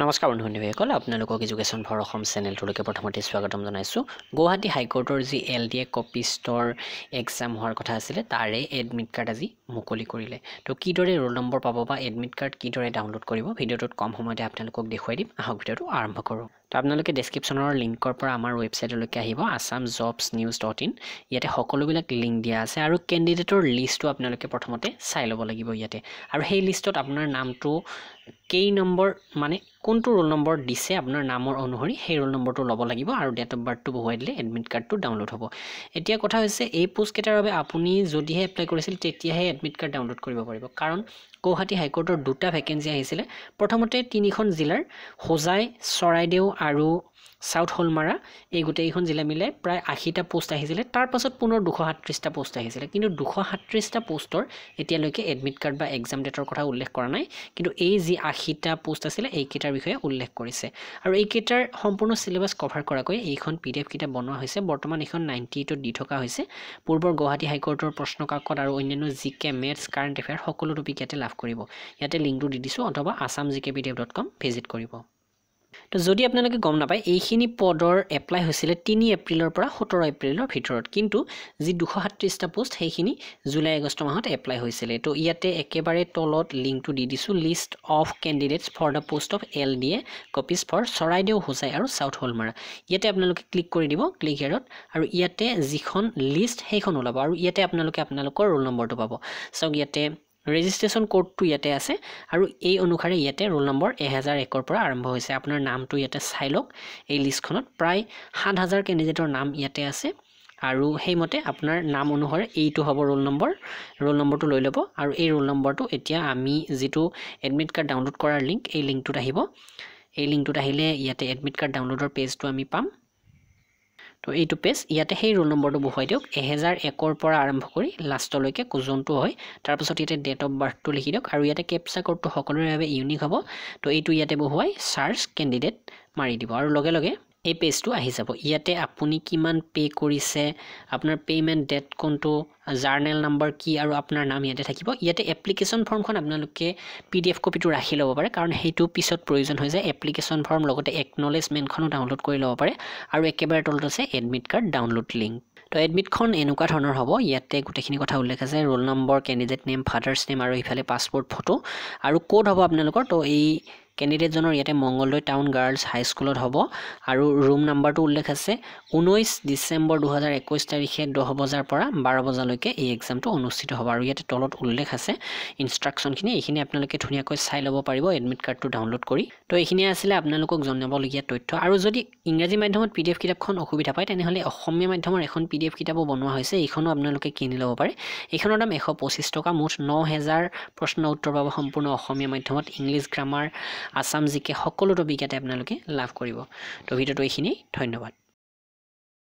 নমস্কাৰ বন্ধু বান্ধৱীসকল আপোনালোকক এজুকেশ্যন ফৰ অসম চেনেলটোলৈকে প্ৰথমতে স্বাগতম জনাইছোঁ গুৱাহাটী হাইকোৰ্টৰ যি এল ডি এ কপিষ্টৰ এক্সাম হোৱাৰ কথা আছিলে তাৰে এডমিট কাৰ্ড আজি মুকলি কৰিলে তো কিদৰে ৰোল নম্বৰ পাব বা এডমিট কাৰ্ড কিদৰে ডাউনলোড কৰিব ভিডিঅ'টোত কম সময়তে আপোনালোকক দেখুৱাই দিম আহক ভিডিঅ'টো আৰম্ভ কৰোঁ তো আপোনালোকে ডেছক্ৰিপশ্যনৰ লিংকৰ পৰা আমাৰ ৱেবছাইটলৈকে আহিব Assam jobs news dot in ইয়াতে সকলোবিলাক লিংক দিয়া আছে আৰু কেণ্ডিডেটৰ লিষ্টটো আপোনালোকে প্ৰথমতে চাই ল'ব লাগিব ইয়াতে আৰু সেই লিষ্টত আপোনাৰ নামটো কেই নম্বৰ মানে কোনটো ৰোল নম্বৰ দিছে আপোনাৰ নামৰ অনুসৰি সেই ৰোল নম্বৰটো ল'ব লাগিব আৰু ডেট অফ বাৰ্থটো বহুৱাই দিলে এডমিট কাৰ্ডটো ডাউনলোড হ'ব এতিয়া কথা হৈছে এই পোষ্টকেইটাৰ বাবে আপুনি যদিহে এপ্লাই কৰিছিল তেতিয়াহে এডমিট কাৰ্ড ডাউনলোড কৰিব পাৰিব কাৰণ গুৱাহাটী হাইকোৰ্টৰ দুটা ভেকেঞ্চি আহিছিলে প্ৰথমতে তিনিখন জিলাৰ হোজাই চৰাইদেউ আৰু ছাউথ হলমাৰা এই গোটেইখন জিলা মিলে প্ৰায় আশীটা পোষ্ট আহিছিলে তাৰপাছত পুনৰ দুশ সাতত্ৰিছটা পোষ্ট আহিছিলে কিন্তু দুশ সাতত্ৰিছটা পোষ্টৰ এতিয়ালৈকে এডমিট কাৰ্ড বা এক্সাম ডেটৰ কথা উল্লেখ কৰা নাই কিন্তু এই যি আশীটা পোষ্ট আছিলে এইকেইটাৰ বিষয়ে উল্লেখ কৰিছে আৰু এইকেইটাৰ সম্পূৰ্ণ চিলেবাছ কভাৰ কৰাকৈ এইখন পি ডি এফ কিতাপ বনোৱা হৈছে বৰ্তমান এইখন নাইণ্টি এইটত দি থকা হৈছে পূৰ্বৰ গুৱাহাটী হাইকোৰ্টৰ প্ৰশ্নকাকত আৰু অন্যান্য G K maths current affairs সকলো টপিক ইয়াতে লাভ কৰিব ইয়াতে লিংকটো দি দিছোঁ অথবা Assam G K P D F dot com visit কৰিব তো যদি আপোনালোকে গম নাপায় এইখিনি পদৰ এপ্লাই হৈছিলে তিনি এপ্ৰিলৰ পৰা সোতৰ এপ্ৰিলৰ ভিতৰত কিন্তু যি দুশ সাতত্ৰিছটা পোষ্ট সেইখিনি জুলাই আগষ্ট মাহত এপ্লাই হৈছিলে তো ইয়াতে একেবাৰে তলত লিংকটো দি দিছোঁ list of candidates for the post of L D A copies for Charaideo Hojai আৰু চাউথ হলমাৰা ইয়াতে আপোনালোকে ক্লিক কৰি দিব ক্লিক হেয়াৰত আৰু ইয়াতে যিখন লিষ্ট সেইখন ওলাব আৰু ইয়াতে আপোনালোকে আপোনালোকৰ ৰোল নম্বৰটো পাব চাওক ইয়াতে ৰেজিষ্ট্ৰেশ্যন কোডটো ইয়াতে আছে আৰু এই অনুসাৰে ইয়াতে ৰোল নম্বৰ এহেজাৰ একৰ পৰা আৰম্ভ হৈছে আপোনাৰ নামটো ইয়াতে চাই লওক এই লিষ্টখনত প্ৰায় সাত হাজাৰ কেণ্ডিডেটৰ নাম ইয়াতে আছে আৰু সেইমতে আপোনাৰ নাম অনুসৰি এইটো হ'ব ৰোল নম্বৰ ৰোল নম্বৰটো লৈ ল'ব আৰু এই ৰোল নম্বৰটো এতিয়া আমি যিটো এডমিট কাৰ্ড ডাউনলোড কৰাৰ লিংক এই লিংকটোত আহিব এই লিংকটোত আহিলে ইয়াতে এডমিট কাৰ্ড ডাউনলোডৰ পেজটো আমি পাম তো এইটো পেজ ইয়াতে সেই ৰোল নম্বৰটো বহুৱাই দিয়ক এহেজাৰ একৰ পৰা আৰম্ভ কৰি লাষ্টলৈকে কোজনটো হয় তাৰপাছত ইয়াতে ডেট অফ বাৰ্থটো লিখি দিয়ক আৰু ইয়াতে কেপচা কোডটো সকলোৰে বাবে ইউনিক হ'ব তো এইটো ইয়াতে বহুৱাই চাৰ্জ কেণ্ডিডেট মাৰি দিব আৰু লগে লগে এই পেজটো আহি যাব ইয়াতে আপুনি কিমান পে' কৰিছে আপোনাৰ পে'মেণ্ট ডেট কোনটো জাৰ্নেল নাম্বাৰ কি আৰু আপোনাৰ নাম ইয়াতে থাকিব ইয়াতে এপ্লিকেশ্যন ফৰ্মখন আপোনালোকে পি ডি এফ কপিটো ৰাখি ল'ব পাৰে কাৰণ সেইটো পিছত প্ৰয়োজন হৈ যায় এপ্লিকেশ্যন ফৰ্ম লগতে একনলেজমেণ্টখনো ডাউনলোড কৰি ল'ব পাৰে আৰু একেবাৰে তলত আছে এডমিট কাৰ্ড ডাউনলোড লিংক তো এডমিটখন এনেকুৱা ধৰণৰ হ'ব ইয়াতে গোটেইখিনি কথা উল্লেখ আছে roll number candidate name father's name আৰু ইফালে পাছপৰ্ট ফটো আৰু ক'ড হ'ব আপোনালোকৰ তো এই কেণ্ডিডেটজনৰ ইয়াতে মংগলদৈ টাউন গাৰ্লছ হাইস্কুলত হ'ব আৰু ৰুম নাম্বাৰটো উল্লেখ আছে ঊনৈছ ডিচেম্বৰ দুহেজাৰ একৈছ তাৰিখে দহ বজাৰ পৰা বাৰ বজালৈকে এই এক্সামটো অনুষ্ঠিত হ'ব আৰু ইয়াতে তলত উল্লেখ আছে ইনষ্ট্ৰাকশ্যনখিনি এইখিনি আপোনালোকে ধুনীয়াকৈ চাই ল'ব পাৰিব এডমিট কাৰ্ডটো ডাউনলোড কৰি তো এইখিনিয়ে আছিলে আপোনালোকক জনাবলগীয়া তথ্য আৰু যদি ইংৰাজী মাধ্যমত পি ডি এফ কিতাপখন অসুবিধা পায় তেনেহ'লে অসমীয়া মাধ্যমৰ এখন পি ডি এফ কিতাপো বনোৱা হৈছে এইখনো আপোনালোকে কিনি ল'ব পাৰে এইখনৰ দাম এশ পঁচিছ টকা মুঠ ন হেজাৰ প্ৰশ্ন উত্তৰৰ বাবে সম্পূৰ্ণ অসমীয়া মাধ্যমত ইংলিছ গ্ৰামাৰ আছাম জিকে সকলো টপিক ইয়াতে আপোনালোকে লাভ কৰিব তো ভিডিঅ'টো এইখিনি ধন্যবাদ